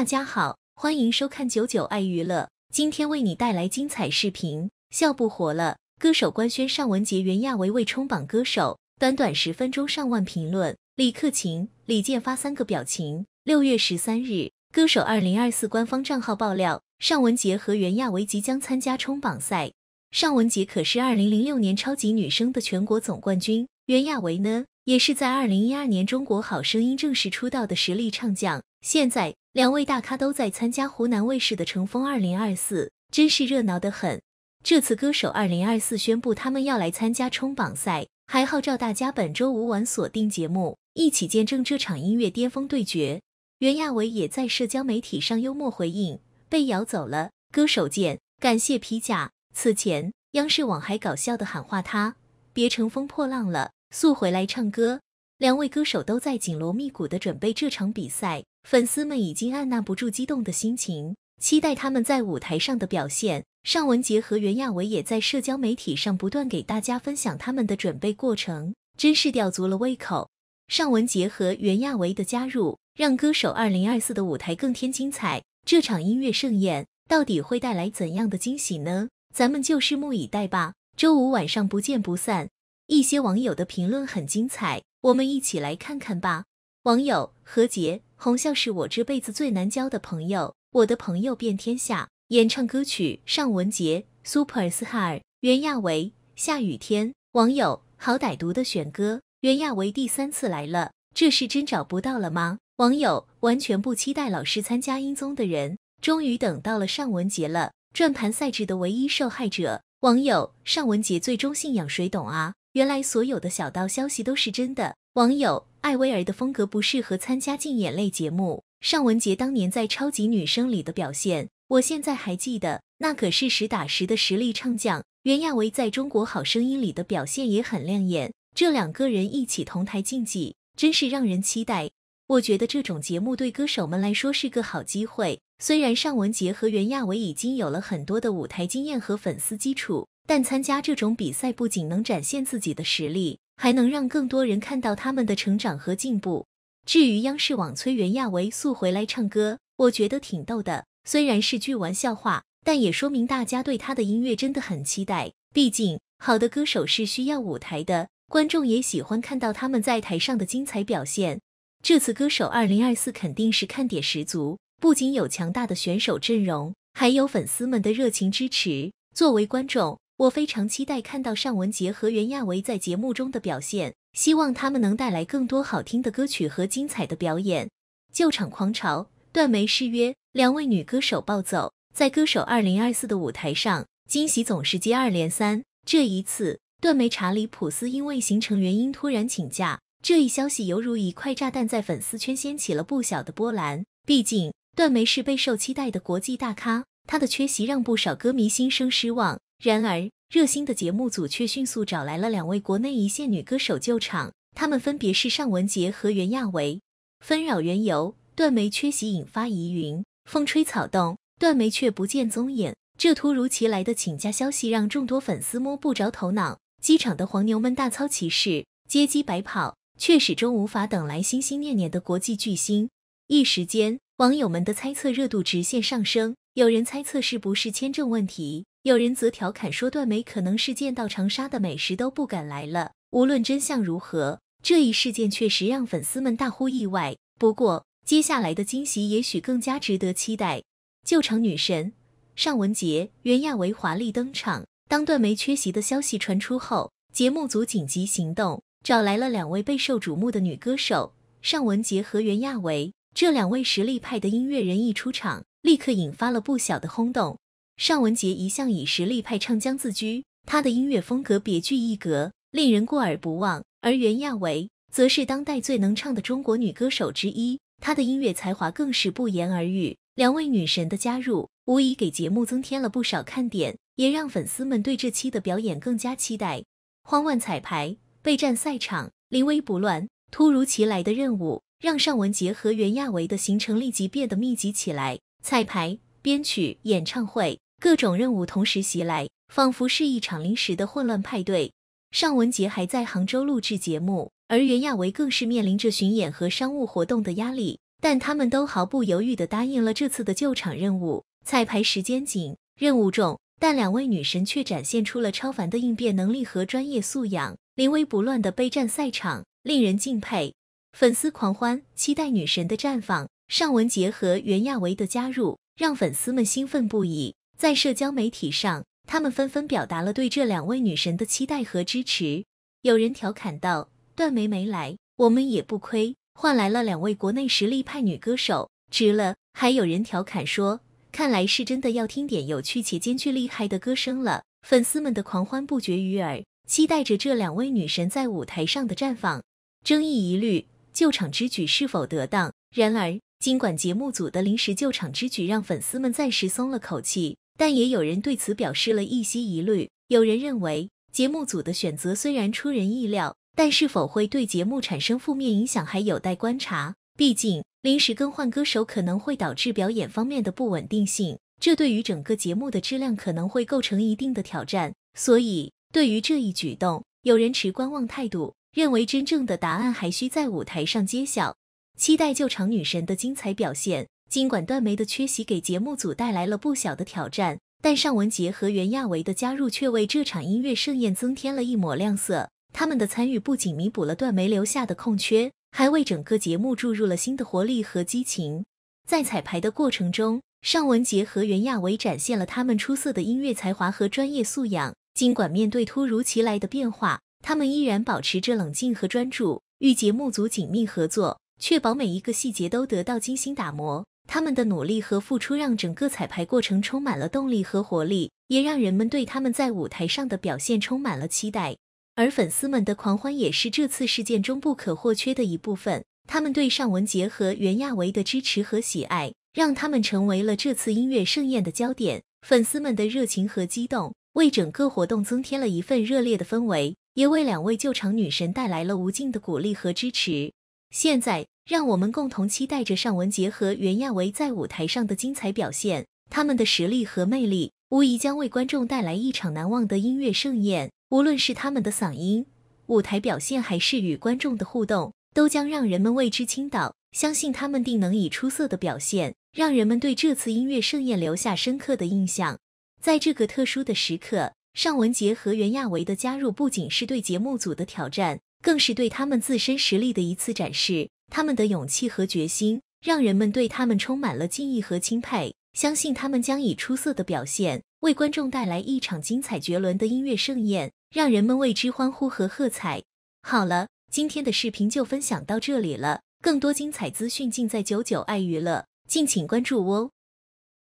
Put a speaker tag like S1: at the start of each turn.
S1: 大家好，欢迎收看九九爱娱乐，今天为你带来精彩视频。笑不活了！歌手官宣尚雯婕、袁娅维为冲榜歌手，短短十分钟上万评论。李克勤、李健发三个表情。六月十三日，歌手二零二四官方账号爆料，尚雯婕和袁娅维即将参加冲榜赛。尚雯婕可是二零零六年超级女声的全国总冠军，袁娅维呢，也是在二零一二年中国好声音正式出道的实力唱将。现在。两位大咖都在参加湖南卫视的《乘风二零二四》，真是热闹得很。这次《歌手二零二四》宣布他们要来参加冲榜赛，还号召大家本周五晚锁定节目，一起见证这场音乐巅峰对决。袁娅维也在社交媒体上幽默回应：“被咬走了，歌手见，感谢皮甲。”此前，央视网还搞笑的喊话他：“别乘风破浪了，速回来唱歌。”两位歌手都在紧锣密鼓的准备这场比赛，粉丝们已经按捺不住激动的心情，期待他们在舞台上的表现。尚雯婕和袁娅维也在社交媒体上不断给大家分享他们的准备过程，真是吊足了胃口。尚雯婕和袁娅维的加入，让歌手二零二四的舞台更添精彩。这场音乐盛宴到底会带来怎样的惊喜呢？咱们就拭目以待吧。周五晚上不见不散。一些网友的评论很精彩。我们一起来看看吧。网友何洁红笑是我这辈子最难交的朋友。我的朋友遍天下，演唱歌曲尚雯婕 Super S a r 袁娅维。下雨天，网友好歹毒的选歌，袁娅维第三次来了，这是真找不到了吗？网友完全不期待老师参加音综的人，终于等到了尚雯婕了，转盘赛制的唯一受害者。网友尚雯婕最终信仰谁，懂啊？原来所有的小道消息都是真的。网友：艾薇儿的风格不适合参加竞演类节目。尚雯婕当年在《超级女声》里的表现，我现在还记得，那可是实打实的实力唱将。袁娅维在中国好声音里的表现也很亮眼，这两个人一起同台竞技，真是让人期待。我觉得这种节目对歌手们来说是个好机会，虽然尚雯婕和袁娅维已经有了很多的舞台经验和粉丝基础。但参加这种比赛不仅能展现自己的实力，还能让更多人看到他们的成长和进步。至于央视网催袁娅维速回来唱歌，我觉得挺逗的。虽然是句玩笑话，但也说明大家对他的音乐真的很期待。毕竟，好的歌手是需要舞台的，观众也喜欢看到他们在台上的精彩表现。这次歌手二零二四肯定是看点十足，不仅有强大的选手阵容，还有粉丝们的热情支持。作为观众，我非常期待看到尚雯婕和袁娅维在节目中的表现，希望他们能带来更多好听的歌曲和精彩的表演。救场狂潮，断眉失约，两位女歌手暴走。在《歌手2024》的舞台上，惊喜总是接二连三。这一次，断眉查理普斯因为行程原因突然请假，这一消息犹如一块炸弹，在粉丝圈掀起了不小的波澜。毕竟，断眉是备受期待的国际大咖，她的缺席让不少歌迷心生失望。然而，热心的节目组却迅速找来了两位国内一线女歌手救场，她们分别是尚雯婕和袁娅维。纷扰缘由，段梅缺席引发疑云，风吹草动，段梅却不见踪影。这突如其来的请假消息让众多粉丝摸不着头脑。机场的黄牛们大操其事，接机白跑，却始终无法等来心心念念的国际巨星。一时间，网友们的猜测热度直线上升，有人猜测是不是签证问题。有人则调侃说，段梅可能是见到长沙的美食都不敢来了。无论真相如何，这一事件确实让粉丝们大呼意外。不过，接下来的惊喜也许更加值得期待。旧城女神尚雯婕、袁娅维华丽登场。当段梅缺席的消息传出后，节目组紧急行动，找来了两位备受瞩目的女歌手尚雯婕和袁娅维。这两位实力派的音乐人一出场，立刻引发了不小的轰动。尚雯婕一向以实力派唱将自居，她的音乐风格别具一格，令人过耳不忘。而袁娅维则是当代最能唱的中国女歌手之一，她的音乐才华更是不言而喻。两位女神的加入，无疑给节目增添了不少看点，也让粉丝们对这期的表演更加期待。慌乱彩排，备战赛场，临危不乱。突如其来的任务，让尚雯婕和袁娅维的行程立即变得密集起来。彩排、编曲、演唱会。各种任务同时袭来，仿佛是一场临时的混乱派对。尚雯婕还在杭州录制节目，而袁娅维更是面临着巡演和商务活动的压力，但他们都毫不犹豫地答应了这次的救场任务。彩排时间紧，任务重，但两位女神却展现出了超凡的应变能力和专业素养，临危不乱的备战赛场，令人敬佩。粉丝狂欢，期待女神的绽放。尚雯婕和袁娅维的加入让粉丝们兴奋不已。在社交媒体上，他们纷纷表达了对这两位女神的期待和支持。有人调侃道：“段梅没来，我们也不亏，换来了两位国内实力派女歌手，值了。”还有人调侃说：“看来是真的要听点有趣且兼具厉害的歌声了。”粉丝们的狂欢不绝于耳，期待着这两位女神在舞台上的绽放。争议一：律救场之举是否得当？然而，尽管节目组的临时救场之举让粉丝们暂时松了口气，但也有人对此表示了一些疑虑。有人认为，节目组的选择虽然出人意料，但是否会对节目产生负面影响还有待观察。毕竟，临时更换歌手可能会导致表演方面的不稳定性，这对于整个节目的质量可能会构成一定的挑战。所以，对于这一举动，有人持观望态度，认为真正的答案还需在舞台上揭晓。期待救场女神的精彩表现。尽管段梅的缺席给节目组带来了不小的挑战，但尚雯婕和袁娅维的加入却为这场音乐盛宴增添了一抹亮色。他们的参与不仅弥补了段梅留下的空缺，还为整个节目注入了新的活力和激情。在彩排的过程中，尚雯婕和袁娅维展现了他们出色的音乐才华和专业素养。尽管面对突如其来的变化，他们依然保持着冷静和专注，与节目组紧密合作，确保每一个细节都得到精心打磨。他们的努力和付出让整个彩排过程充满了动力和活力，也让人们对他们在舞台上的表现充满了期待。而粉丝们的狂欢也是这次事件中不可或缺的一部分。他们对尚雯婕和袁娅维的支持和喜爱，让他们成为了这次音乐盛宴的焦点。粉丝们的热情和激动为整个活动增添了一份热烈的氛围，也为两位救场女神带来了无尽的鼓励和支持。现在。让我们共同期待着尚雯婕和袁娅维在舞台上的精彩表现，他们的实力和魅力无疑将为观众带来一场难忘的音乐盛宴。无论是他们的嗓音、舞台表现，还是与观众的互动，都将让人们为之倾倒。相信他们定能以出色的表现，让人们对这次音乐盛宴留下深刻的印象。在这个特殊的时刻，尚雯婕和袁娅维的加入不仅是对节目组的挑战，更是对他们自身实力的一次展示。他们的勇气和决心，让人们对他们充满了敬意和钦佩。相信他们将以出色的表现，为观众带来一场精彩绝伦的音乐盛宴，让人们为之欢呼和喝彩。好了，今天的视频就分享到这里了。更多精彩资讯尽在九九爱娱乐，敬请关注哦。